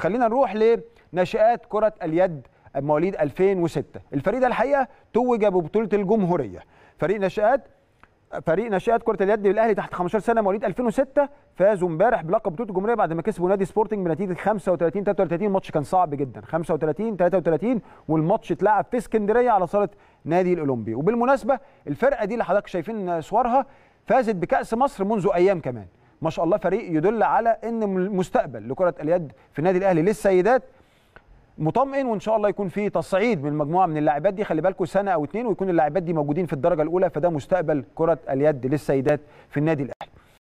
خلينا نروح لناشئات كرة اليد مواليد 2006 الفريق ده الحقيقة توج ببطولة الجمهورية فريق ناشئات فريق ناشئات كرة اليد للأهلي تحت 15 سنة مواليد 2006 فازوا امبارح بلقب بطولة الجمهورية بعد ما كسبوا نادي سبورتنج بنتيجة 35 33 الماتش كان صعب جدا 35 33 والماتش اتلعب في اسكندرية على صالة نادي الأولمبي وبالمناسبة الفرقة دي اللي حضرتك شايفين صورها فازت بكأس مصر منذ أيام كمان ما شاء الله فريق يدل على ان المستقبل لكره اليد في النادي الاهلي للسيدات مطمئن وان شاء الله يكون في تصعيد من مجموعه من اللاعبات دي خلي بالكم سنه او اتنين ويكون اللاعبات دي موجودين في الدرجه الاولى فده مستقبل كره اليد للسيدات في النادي الاهلي